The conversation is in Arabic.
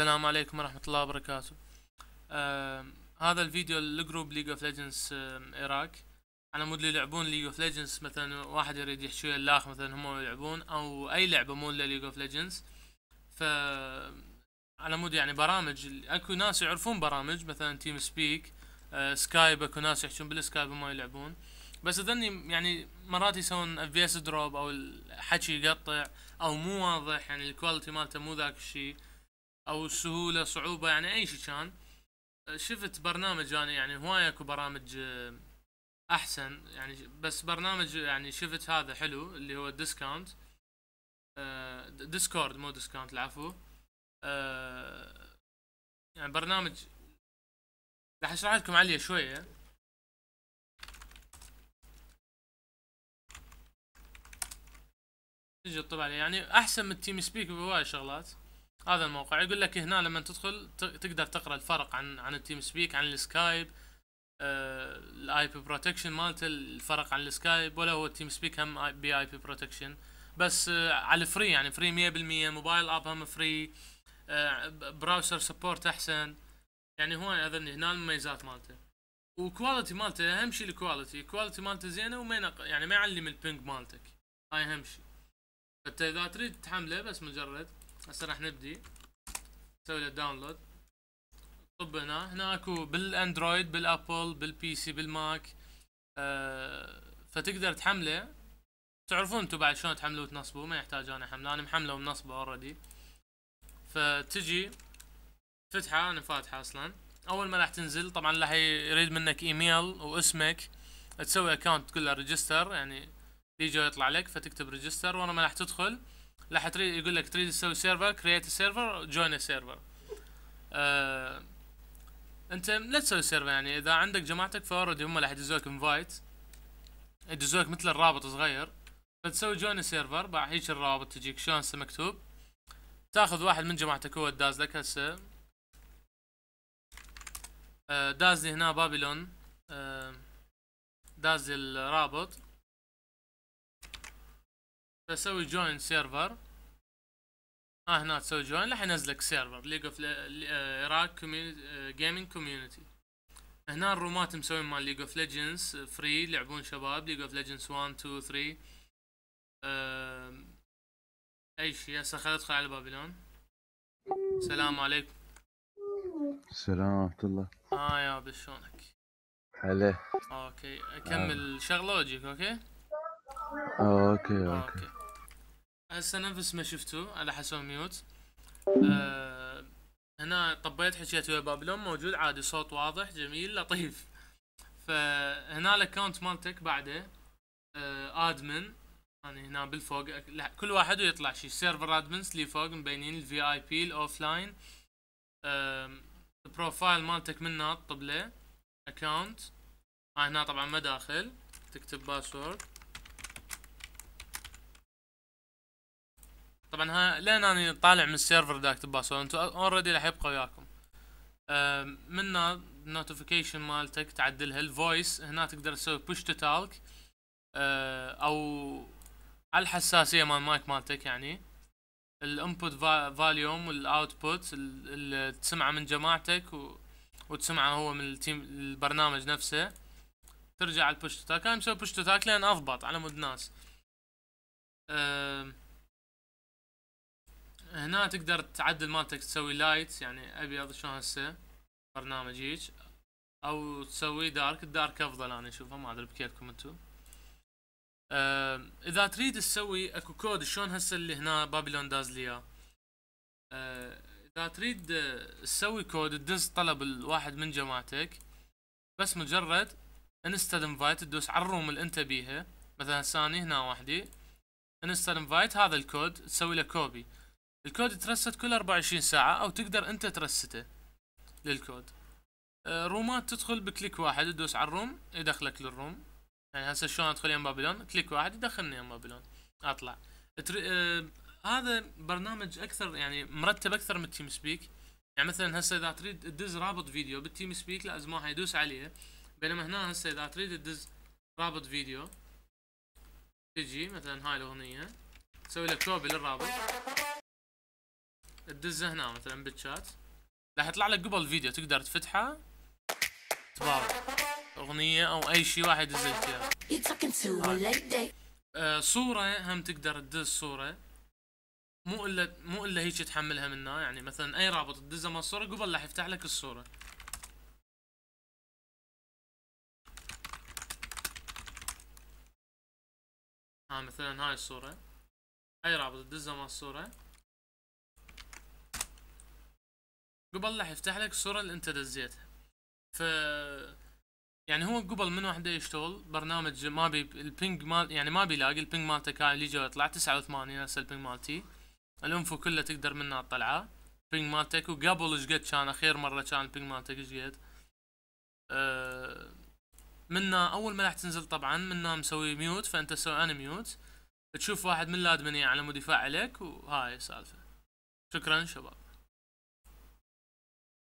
السلام عليكم ورحمة الله وبركاته آه هذا الفيديو لجروب ليج اوف ليجندز عراق على مود اللي يلعبون ليج اوف ليجندز مثلا واحد يريد يحكي ويا الاخ مثلا هم يلعبون او اي لعبة مو الا ليج اوف ليجندز ف على مود يعني برامج اكو ناس يعرفون برامج مثلا تيم سبيك آه سكايب اكو ناس يحكون بالسكايب وما يلعبون بس اذني يعني مرات يسوون فيس اس دروب او الحكي يقطع او مو واضح يعني الكواليتي مالته مو ذاك الشيء او سهوله صعوبه يعني اي شيء كان شفت برنامج يعني, يعني هواي اكو برامج آه، احسن يعني بس برنامج يعني شفت هذا حلو اللي هو ديسكاونت آه، ديسكورد مو ديسكاونت العفو آه، يعني برنامج راح اشرح لكم عليه شويه تجي تطب عليه يعني احسن من تيم سبيك بهواي شغلات هذا الموقع يقول لك هنا لما تدخل تقدر تقرا الفرق عن عن التيم سبيك عن السكايب الاي بي بروتكشن مالته الفرق عن السكايب ولا هو التيم سبيك هم بي اي بي بروتكشن بس آه، على الفري يعني فري 100% موبايل اب هم فري براوزر براوسر سبورت احسن يعني هو اظن هنا المميزات مالته وكواليتي مالته اهم شيء الكواليتي الكواليتي مالته زينه وما يعني ما يعلم البينج مالتك هاي اهم شيء فانت اذا تريد تحمله بس مجرد هسه راح نبدي نسوي له داونلود طب هنا هنا اكو بالاندرويد بالابل بالبي سي بالماك أه فتقدر تحمله تعرفون انتم بعد شلون تحملوه وتنصبوه ما يحتاج انا حمله انا محمله ومنصبه اوريدي فتجي فتحه انا فاتحه اصلا اول ما راح تنزل طبعا راح يريد منك ايميل واسمك تسوي اكونت تقول له ريجستر يعني يجي يطلع لك فتكتب ريجستر وانا ما راح تدخل لا حتريد يقول لك تريد تسوي سيرفر كرييت سيرفر جوين سيرفر آه انت لا تسوي سيرفر يعني اذا عندك جماعتك فاورد هم راح يدزوك انفايت يدزوك مثل الرابط صغير فتسوي جوين سيرفر بعد هيك الرابط تجيك شلون هسه مكتوب تاخذ واحد من جماعتك هو الداز لك هسه آه، دازلي هنا بابلون آه، دازلي الرابط اسوي جوين سيرفر ها هنا تسوي جوين راح ينزلك سيرفر ليج اوف العراق جيمنج كوميونتي هنا الرومات مسوين مال ليج اوف ليجندز فري يلعبون شباب ليج اوف ليجندز 1 2 3 اي شيء هسه خل ادخل على بابلون السلام عليكم السلام ورحمة الله اه يا شلونك هلا اوكي اكمل آه. شغلة واجيك اوكي آه، اوكي اوكي, آه، أوكي. هسه نفس ما شفتوا على حسب ميوت أه هنا طبيت حكيت ويا بابلون موجود عادي صوت واضح جميل لطيف فهنا الاكونت مالتك بعده أه ادمن يعني هنا بالفوق كل واحد ويطلع شي سيرفر ادمنز اللي فوق مبينين الفي اي بي الاوف لاين البروفايل مالتك من ناط طبله اكونت آه، هنا طبعا ما داخل تكتب باسورد طبعا ها لين اني طالع من السيرفر داك باسورد انتو اوريدي راح يبقى وياكم من النوتيفيكيشن مالتك تعدلها الفويس هنا تقدر تسوي بوش تو تالك او على الحساسيه مال مايك مالتك يعني الانبوت فاليوم والاوتبوت اللي تسمعه من جماعتك و... وتسمعه هو من التيم البرنامج نفسه ترجع على البوش تاك انا مسوي بوش تاك لين اضبط على مود ناس أه هنا تقدر تعدل مالتك تسوي لايت يعني ابيض شلون هسه برنامج هيج او تسوي دارك الدارك افضل انا اشوفه ما ادري بكيفكم انتم أه اذا تريد تسوي اكو كود شلون هسه اللي هنا بابلون داز لي آه، اذا تريد آه، تسوي كود تدز طلب الواحد من جماعتك بس مجرد انستد انفايت تدوس على الروم اللي انت بيها مثلا ثاني هنا وحدي انستد انفايت هذا الكود تسوي له كوبي الكود ترست كل 24 ساعة أو تقدر أنت ترسته للكود آه، رومات تدخل بكليك واحد تدوس على الروم يدخلك إيه للروم يعني هسه شلون ادخل يم بابلون كليك واحد يدخلني يم بابلون اطلع تري... آه... هذا برنامج اكثر يعني مرتب اكثر من تيم سبيك يعني مثلا هسه اذا تريد تدز رابط فيديو بالتيم سبيك لازم واحد يدوس عليه بينما هنا هسه اذا تريد تدز رابط فيديو تجي مثلا هاي الاغنيه تسوي لك كوبي للرابط تدزه هنا مثلا بالشات راح يطلع لك قبل الفيديو تقدر تفتحه تبارك اغنيه او اي شيء واحد يدزلك اياه آه، صوره هم تقدر تدز صوره مو الا مو الا هيك تحملها منها يعني مثلا اي رابط تدزه مال الصوره قبل راح يفتح لك الصوره ها مثلا هاي الصوره اي رابط تدزه مال الصوره قبل راح يفتح لك الصورة اللي انت دزيتها ف يعني هو قبل من واحدة يشتغل برنامج ما بي البينج مال يعني ما بيلاقي البينج مالته كان اللي جو يطلع 89 هسه البينج مالتي الانفو كله تقدر منها تطلعه بينج مالتك وقبل ايش قد كان اخير مرة كان البينج مالتك ايش قد آه، منا اول ما راح تنزل طبعا منا مسوي ميوت فانت تسوي انا ميوت تشوف واحد من الادمنية على مود يفعلك وهاي السالفة شكرا شباب